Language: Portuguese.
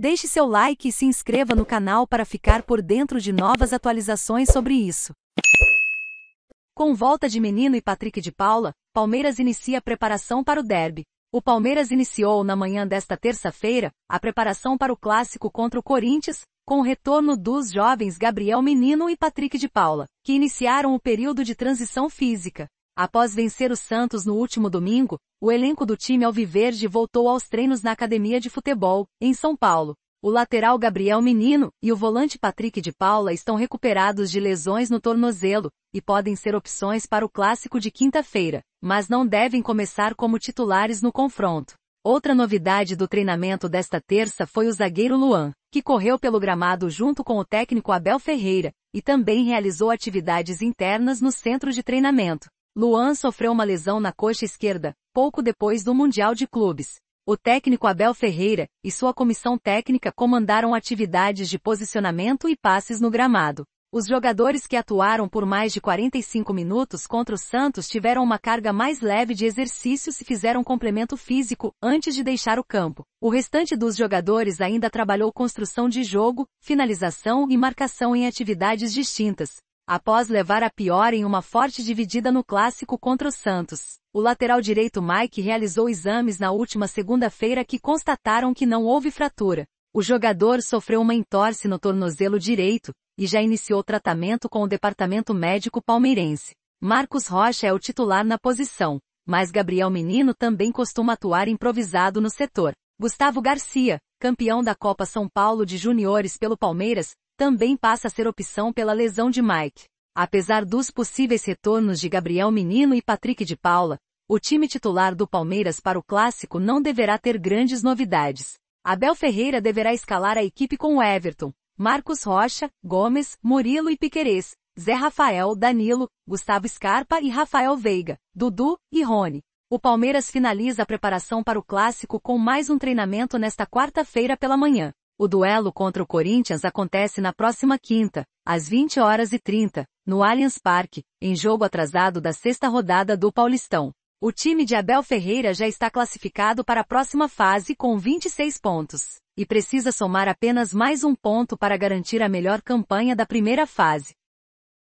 Deixe seu like e se inscreva no canal para ficar por dentro de novas atualizações sobre isso. Com volta de Menino e Patrick de Paula, Palmeiras inicia a preparação para o derby. O Palmeiras iniciou na manhã desta terça-feira a preparação para o clássico contra o Corinthians, com o retorno dos jovens Gabriel Menino e Patrick de Paula, que iniciaram o período de transição física. Após vencer o Santos no último domingo, o elenco do time alviverde voltou aos treinos na academia de futebol, em São Paulo. O lateral Gabriel Menino e o volante Patrick de Paula estão recuperados de lesões no tornozelo e podem ser opções para o clássico de quinta-feira, mas não devem começar como titulares no confronto. Outra novidade do treinamento desta terça foi o zagueiro Luan, que correu pelo gramado junto com o técnico Abel Ferreira e também realizou atividades internas no centro de treinamento. Luan sofreu uma lesão na coxa esquerda, pouco depois do Mundial de Clubes. O técnico Abel Ferreira e sua comissão técnica comandaram atividades de posicionamento e passes no gramado. Os jogadores que atuaram por mais de 45 minutos contra o Santos tiveram uma carga mais leve de exercícios e fizeram complemento físico antes de deixar o campo. O restante dos jogadores ainda trabalhou construção de jogo, finalização e marcação em atividades distintas. Após levar a pior em uma forte dividida no clássico contra o Santos, o lateral direito Mike realizou exames na última segunda-feira que constataram que não houve fratura. O jogador sofreu uma entorse no tornozelo direito e já iniciou tratamento com o departamento médico palmeirense. Marcos Rocha é o titular na posição, mas Gabriel Menino também costuma atuar improvisado no setor. Gustavo Garcia, campeão da Copa São Paulo de Juniores pelo Palmeiras, também passa a ser opção pela lesão de Mike. Apesar dos possíveis retornos de Gabriel Menino e Patrick de Paula, o time titular do Palmeiras para o clássico não deverá ter grandes novidades. Abel Ferreira deverá escalar a equipe com Everton, Marcos Rocha, Gomes, Murilo e Piquerez, Zé Rafael, Danilo, Gustavo Scarpa e Rafael Veiga, Dudu e Rony. O Palmeiras finaliza a preparação para o clássico com mais um treinamento nesta quarta-feira pela manhã. O duelo contra o Corinthians acontece na próxima quinta, às 20 horas e 30, no Allianz Parque, em jogo atrasado da sexta rodada do Paulistão. O time de Abel Ferreira já está classificado para a próxima fase com 26 pontos, e precisa somar apenas mais um ponto para garantir a melhor campanha da primeira fase.